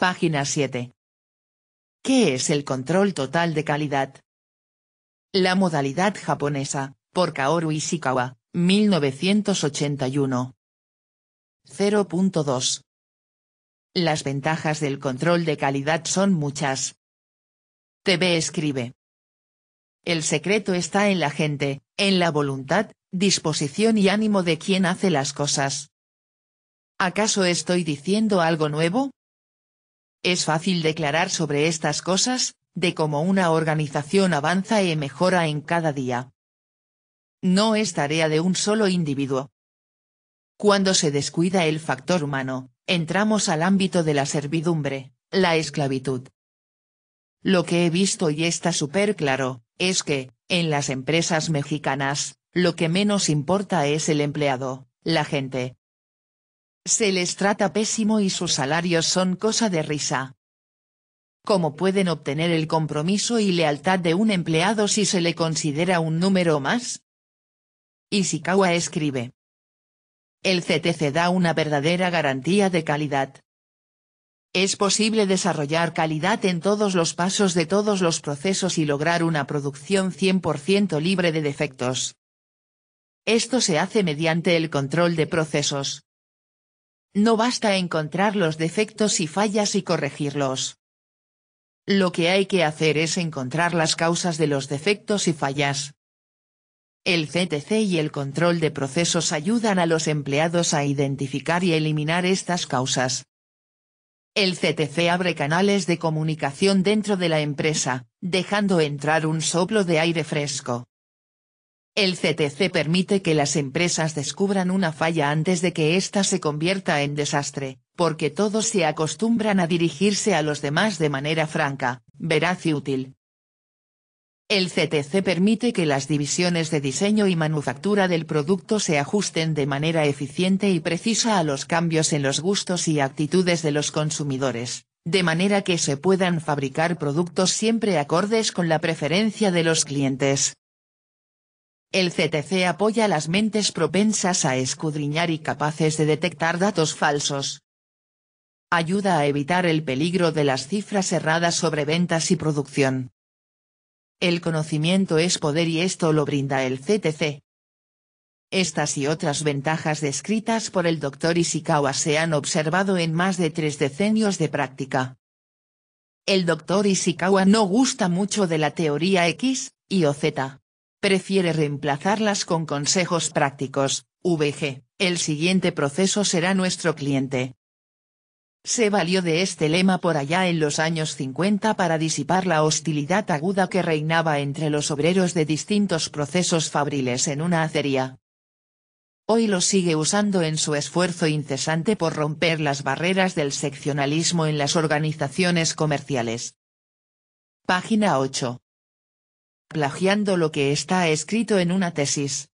Página 7. ¿Qué es el control total de calidad? La modalidad japonesa, por Kaoru Ishikawa, 1981. 0.2. Las ventajas del control de calidad son muchas. TV escribe. El secreto está en la gente, en la voluntad, disposición y ánimo de quien hace las cosas. ¿Acaso estoy diciendo algo nuevo? Es fácil declarar sobre estas cosas, de cómo una organización avanza y mejora en cada día. No es tarea de un solo individuo. Cuando se descuida el factor humano, entramos al ámbito de la servidumbre, la esclavitud. Lo que he visto y está súper claro, es que, en las empresas mexicanas, lo que menos importa es el empleado, la gente, se les trata pésimo y sus salarios son cosa de risa. ¿Cómo pueden obtener el compromiso y lealtad de un empleado si se le considera un número más? Ishikawa escribe. El CTC da una verdadera garantía de calidad. Es posible desarrollar calidad en todos los pasos de todos los procesos y lograr una producción 100% libre de defectos. Esto se hace mediante el control de procesos, no basta encontrar los defectos y fallas y corregirlos. Lo que hay que hacer es encontrar las causas de los defectos y fallas. El CTC y el control de procesos ayudan a los empleados a identificar y eliminar estas causas. El CTC abre canales de comunicación dentro de la empresa, dejando entrar un soplo de aire fresco. El CTC permite que las empresas descubran una falla antes de que ésta se convierta en desastre, porque todos se acostumbran a dirigirse a los demás de manera franca, veraz y útil. El CTC permite que las divisiones de diseño y manufactura del producto se ajusten de manera eficiente y precisa a los cambios en los gustos y actitudes de los consumidores, de manera que se puedan fabricar productos siempre acordes con la preferencia de los clientes. El CTC apoya las mentes propensas a escudriñar y capaces de detectar datos falsos. Ayuda a evitar el peligro de las cifras erradas sobre ventas y producción. El conocimiento es poder y esto lo brinda el CTC. Estas y otras ventajas descritas por el Dr. Ishikawa se han observado en más de tres decenios de práctica. El doctor Ishikawa no gusta mucho de la teoría X, y Z prefiere reemplazarlas con consejos prácticos, VG, el siguiente proceso será nuestro cliente. Se valió de este lema por allá en los años 50 para disipar la hostilidad aguda que reinaba entre los obreros de distintos procesos fabriles en una acería. Hoy lo sigue usando en su esfuerzo incesante por romper las barreras del seccionalismo en las organizaciones comerciales. Página 8 plagiando lo que está escrito en una tesis.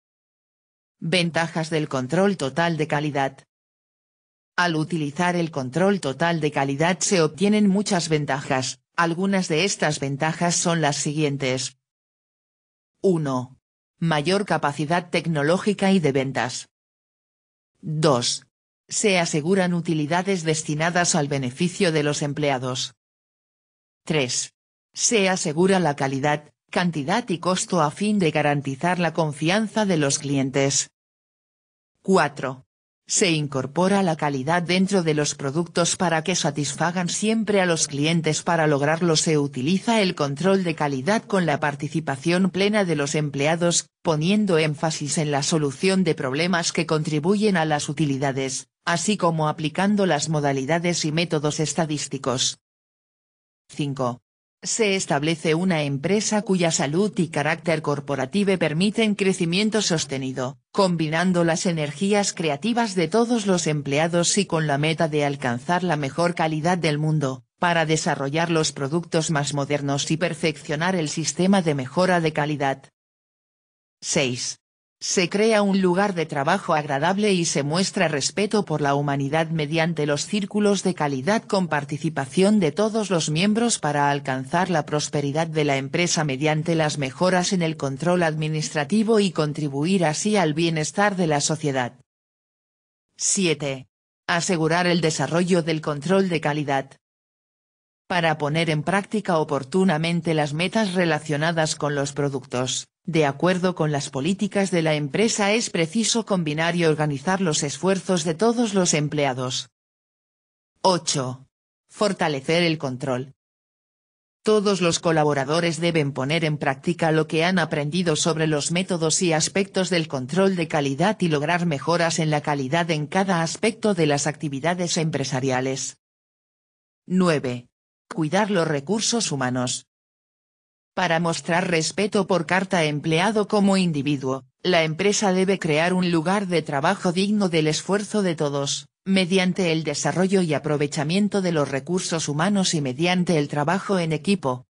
Ventajas del control total de calidad. Al utilizar el control total de calidad se obtienen muchas ventajas, algunas de estas ventajas son las siguientes. 1. Mayor capacidad tecnológica y de ventas. 2. Se aseguran utilidades destinadas al beneficio de los empleados. 3. Se asegura la calidad, cantidad y costo a fin de garantizar la confianza de los clientes. 4. Se incorpora la calidad dentro de los productos para que satisfagan siempre a los clientes. Para lograrlo se utiliza el control de calidad con la participación plena de los empleados, poniendo énfasis en la solución de problemas que contribuyen a las utilidades, así como aplicando las modalidades y métodos estadísticos. 5 se establece una empresa cuya salud y carácter corporativo permiten crecimiento sostenido, combinando las energías creativas de todos los empleados y con la meta de alcanzar la mejor calidad del mundo, para desarrollar los productos más modernos y perfeccionar el sistema de mejora de calidad. 6. Se crea un lugar de trabajo agradable y se muestra respeto por la humanidad mediante los círculos de calidad con participación de todos los miembros para alcanzar la prosperidad de la empresa mediante las mejoras en el control administrativo y contribuir así al bienestar de la sociedad. 7. Asegurar el desarrollo del control de calidad para poner en práctica oportunamente las metas relacionadas con los productos, de acuerdo con las políticas de la empresa es preciso combinar y organizar los esfuerzos de todos los empleados. 8. Fortalecer el control. Todos los colaboradores deben poner en práctica lo que han aprendido sobre los métodos y aspectos del control de calidad y lograr mejoras en la calidad en cada aspecto de las actividades empresariales. 9. Cuidar los recursos humanos. Para mostrar respeto por carta empleado como individuo, la empresa debe crear un lugar de trabajo digno del esfuerzo de todos, mediante el desarrollo y aprovechamiento de los recursos humanos y mediante el trabajo en equipo,